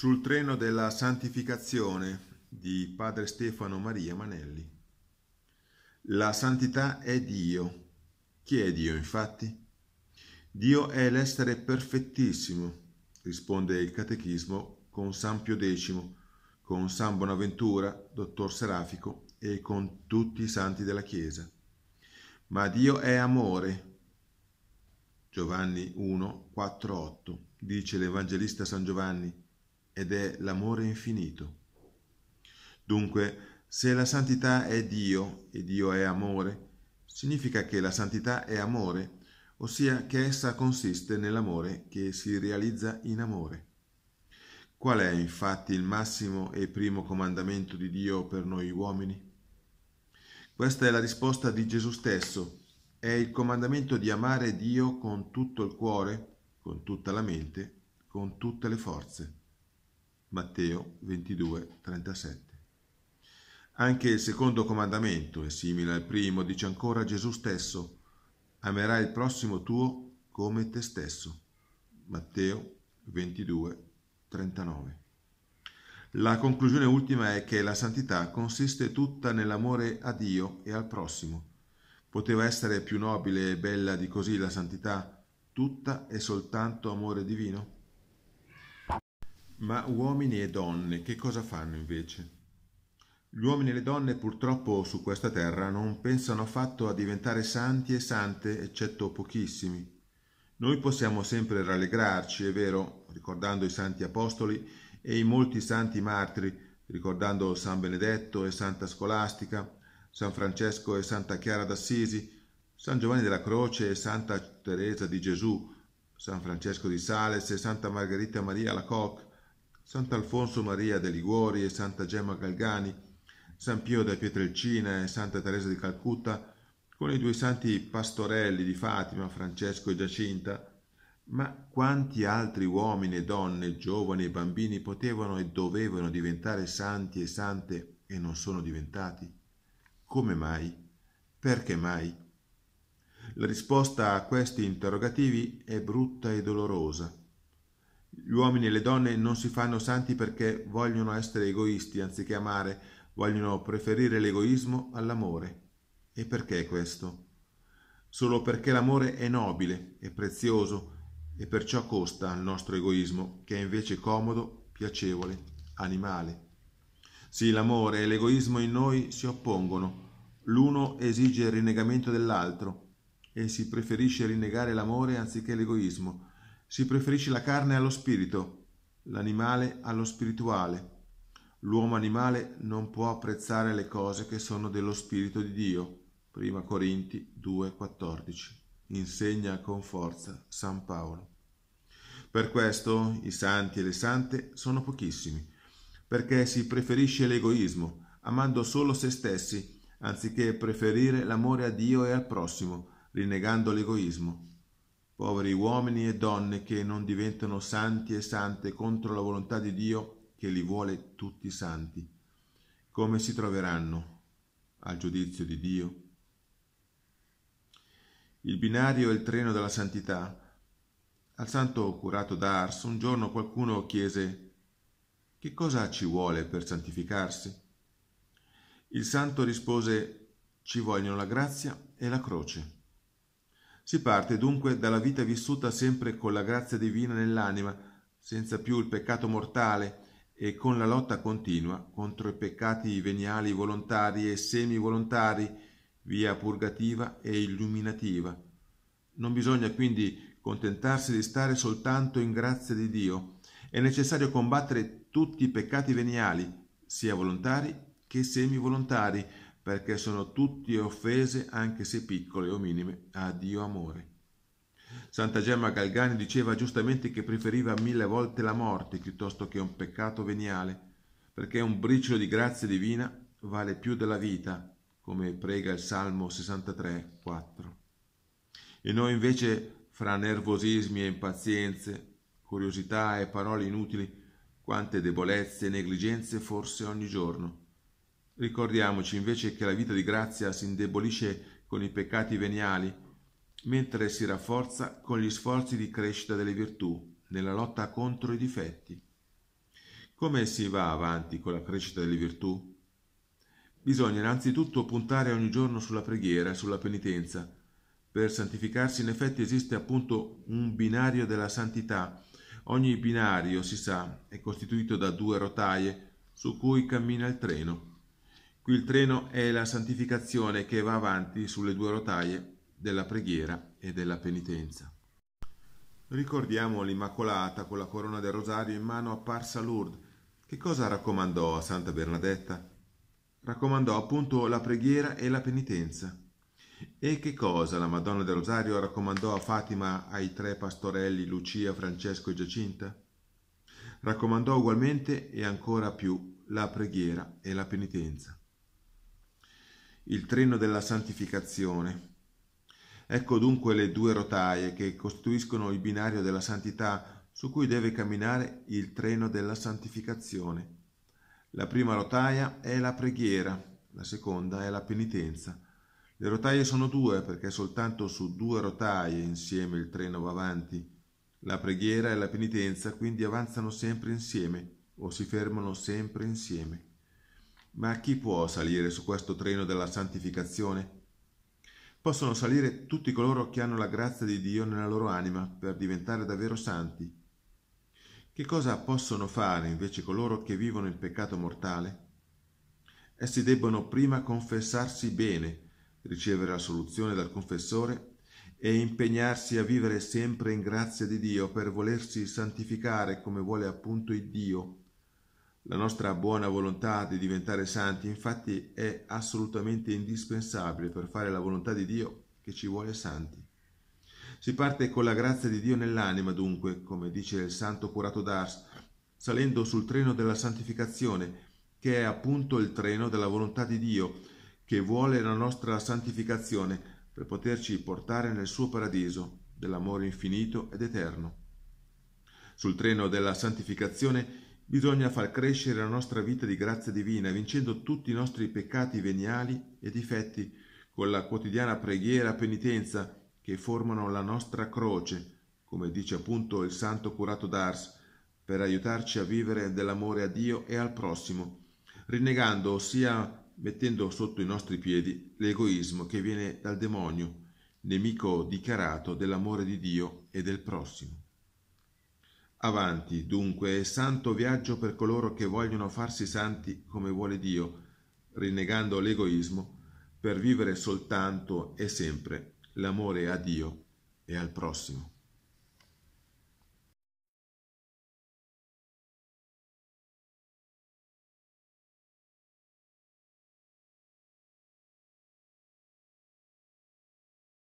Sul treno della santificazione di Padre Stefano Maria Manelli. La santità è Dio. Chi è Dio infatti? Dio è l'essere perfettissimo, risponde il catechismo con San Pio X, con San Bonaventura, dottor Serafico e con tutti i santi della Chiesa. Ma Dio è amore. Giovanni 1, 4, 8, dice l'Evangelista San Giovanni ed è l'amore infinito. Dunque, se la santità è Dio e Dio è amore, significa che la santità è amore, ossia che essa consiste nell'amore che si realizza in amore. Qual è infatti il massimo e primo comandamento di Dio per noi uomini? Questa è la risposta di Gesù stesso. È il comandamento di amare Dio con tutto il cuore, con tutta la mente, con tutte le forze. Matteo 22, 37. Anche il secondo comandamento è simile al primo, dice ancora Gesù stesso, amerai il prossimo tuo come te stesso. Matteo 22, 39. La conclusione ultima è che la santità consiste tutta nell'amore a Dio e al prossimo. Poteva essere più nobile e bella di così la santità, tutta e soltanto amore divino? Ma uomini e donne che cosa fanno invece? Gli uomini e le donne purtroppo su questa terra non pensano affatto a diventare santi e sante, eccetto pochissimi. Noi possiamo sempre rallegrarci, è vero, ricordando i santi apostoli e i molti santi martiri, ricordando San Benedetto e Santa Scolastica, San Francesco e Santa Chiara d'Assisi, San Giovanni della Croce e Santa Teresa di Gesù, San Francesco di Sales e Santa Margherita Maria Alacoque, Sant'Alfonso Maria de Liguori e Santa Gemma Galgani, San Pio da Pietrelcina e Santa Teresa di Calcutta, con i due santi pastorelli di Fatima, Francesco e Giacinta, ma quanti altri uomini e donne, giovani e bambini potevano e dovevano diventare santi e sante e non sono diventati? Come mai? Perché mai? La risposta a questi interrogativi è brutta e dolorosa. Gli uomini e le donne non si fanno santi perché vogliono essere egoisti anziché amare, vogliono preferire l'egoismo all'amore. E perché questo? Solo perché l'amore è nobile, è prezioso e perciò costa al nostro egoismo, che è invece comodo, piacevole, animale. Sì, l'amore e l'egoismo in noi si oppongono. L'uno esige il rinegamento dell'altro e si preferisce rinnegare l'amore anziché l'egoismo si preferisce la carne allo spirito, l'animale allo spirituale. L'uomo animale non può apprezzare le cose che sono dello spirito di Dio. 1 Corinti 2:14. Insegna con forza San Paolo. Per questo i santi e le sante sono pochissimi, perché si preferisce l'egoismo, amando solo se stessi, anziché preferire l'amore a Dio e al prossimo, rinnegando l'egoismo poveri uomini e donne che non diventano santi e sante contro la volontà di Dio che li vuole tutti santi. Come si troveranno al giudizio di Dio? Il binario e il treno della santità. Al santo curato d'Ars un giorno qualcuno chiese che cosa ci vuole per santificarsi? Il santo rispose ci vogliono la grazia e la croce. Si parte dunque dalla vita vissuta sempre con la grazia divina nell'anima, senza più il peccato mortale e con la lotta continua contro i peccati veniali volontari e semi-volontari, via purgativa e illuminativa. Non bisogna quindi contentarsi di stare soltanto in grazia di Dio. È necessario combattere tutti i peccati veniali, sia volontari che semi-volontari, perché sono tutti offese, anche se piccole o minime, a Dio amore. Santa Gemma Galgani diceva giustamente che preferiva mille volte la morte piuttosto che un peccato veniale, perché un briciolo di grazia divina vale più della vita, come prega il Salmo 63, 4. E noi invece, fra nervosismi e impazienze, curiosità e parole inutili, quante debolezze e negligenze forse ogni giorno. Ricordiamoci invece che la vita di grazia si indebolisce con i peccati veniali, mentre si rafforza con gli sforzi di crescita delle virtù nella lotta contro i difetti. Come si va avanti con la crescita delle virtù? Bisogna innanzitutto puntare ogni giorno sulla preghiera e sulla penitenza. Per santificarsi in effetti esiste appunto un binario della santità. Ogni binario, si sa, è costituito da due rotaie su cui cammina il treno. Qui il treno è la santificazione che va avanti sulle due rotaie della preghiera e della penitenza. Ricordiamo l'Immacolata con la corona del rosario in mano apparsa a Lourdes. Che cosa raccomandò a Santa Bernadetta? Raccomandò appunto la preghiera e la penitenza. E che cosa la Madonna del Rosario raccomandò a Fatima ai tre pastorelli Lucia, Francesco e Giacinta? Raccomandò ugualmente e ancora più la preghiera e la penitenza il treno della santificazione. Ecco dunque le due rotaie che costituiscono il binario della santità su cui deve camminare il treno della santificazione. La prima rotaia è la preghiera, la seconda è la penitenza. Le rotaie sono due perché soltanto su due rotaie insieme il treno va avanti. La preghiera e la penitenza quindi avanzano sempre insieme o si fermano sempre insieme. Ma chi può salire su questo treno della santificazione? Possono salire tutti coloro che hanno la grazia di Dio nella loro anima per diventare davvero santi. Che cosa possono fare invece coloro che vivono in peccato mortale? Essi debbono prima confessarsi bene, ricevere la soluzione dal confessore e impegnarsi a vivere sempre in grazia di Dio per volersi santificare come vuole appunto il Dio la nostra buona volontà di diventare santi infatti è assolutamente indispensabile per fare la volontà di Dio che ci vuole santi. Si parte con la grazia di Dio nell'anima dunque, come dice il santo curato d'Ars, salendo sul treno della santificazione, che è appunto il treno della volontà di Dio, che vuole la nostra santificazione per poterci portare nel suo paradiso dell'amore infinito ed eterno. Sul treno della santificazione Bisogna far crescere la nostra vita di grazia divina, vincendo tutti i nostri peccati veniali e difetti con la quotidiana preghiera e penitenza che formano la nostra croce, come dice appunto il santo curato d'Ars, per aiutarci a vivere dell'amore a Dio e al prossimo, rinnegando, ossia mettendo sotto i nostri piedi l'egoismo che viene dal demonio, nemico dichiarato dell'amore di Dio e del prossimo. Avanti, dunque, è santo viaggio per coloro che vogliono farsi santi come vuole Dio, rinnegando l'egoismo, per vivere soltanto e sempre l'amore a Dio e al prossimo.